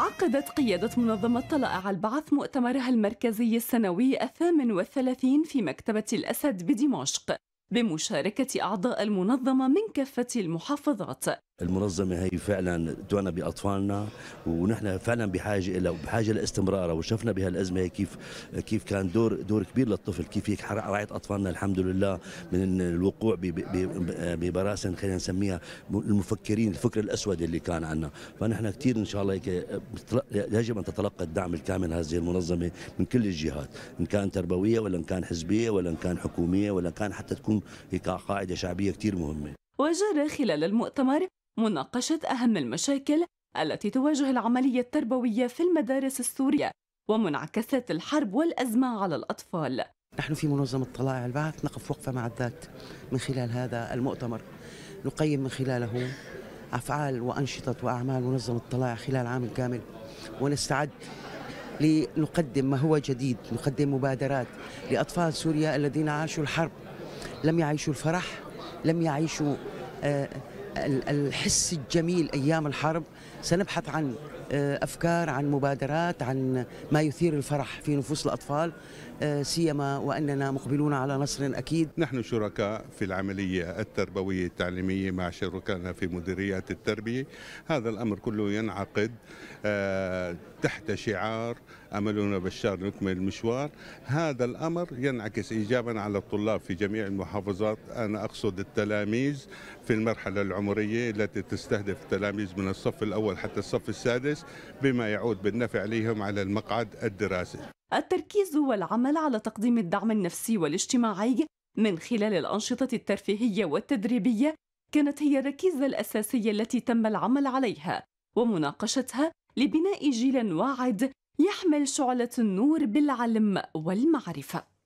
عقدت قيادة منظمة طلائع البعث مؤتمرها المركزي السنوي الثامن والثلاثين في مكتبة الأسد بدمشق بمشاركة أعضاء المنظمة من كافة المحافظات المنظمه هي فعلا تعنى باطفالنا ونحن فعلا بحاجه لها وبحاجه لاستمرارها وشفنا بهالازمه كيف كيف كان دور دور كبير للطفل كيف هيك رعايه اطفالنا الحمد لله من الوقوع ببراسن خلينا نسميها المفكرين الفكر الاسود اللي كان عندنا فنحن كثير ان شاء الله هيك يجب ان تتلقى الدعم الكامل هذه المنظمه من كل الجهات ان كان تربويه ولا ان كان حزبيه ولا ان كان حكوميه ولا ان كان حتى تكون هيك قاعده شعبيه كثير مهمه وجرى خلال المؤتمر مناقشة أهم المشاكل التي تواجه العملية التربوية في المدارس السورية ومنعكسات الحرب والأزمة على الأطفال نحن في منظمة طلائع البعث نقف وقفة مع الذات من خلال هذا المؤتمر نقيم من خلاله أفعال وأنشطة وأعمال منظمة طلائع خلال عام كامل ونستعد لنقدم ما هو جديد نقدم مبادرات لأطفال سوريا الذين عاشوا الحرب لم يعيشوا الفرح لم يعيشوا آه، الحس الجميل ايام الحرب سنبحث عن آه، افكار عن مبادرات عن ما يثير الفرح في نفوس الاطفال آه، سيما واننا مقبلون على نصر اكيد نحن شركاء في العمليه التربويه التعليميه مع شركائنا في مديريات التربيه هذا الامر كله ينعقد آه، تحت شعار املنا بشار نكمل المشوار هذا الامر ينعكس ايجابا على الطلاب في جميع المحافظات انا اقصد التلاميذ في المرحله العمريه العمرية التي تستهدف التلاميذ من الصف الأول حتى الصف السادس بما يعود بالنفع لهم على المقعد الدراسي التركيز والعمل على تقديم الدعم النفسي والاجتماعي من خلال الأنشطة الترفيهية والتدريبية كانت هي الركيزة الأساسية التي تم العمل عليها ومناقشتها لبناء جيل واعد يحمل شعلة النور بالعلم والمعرفة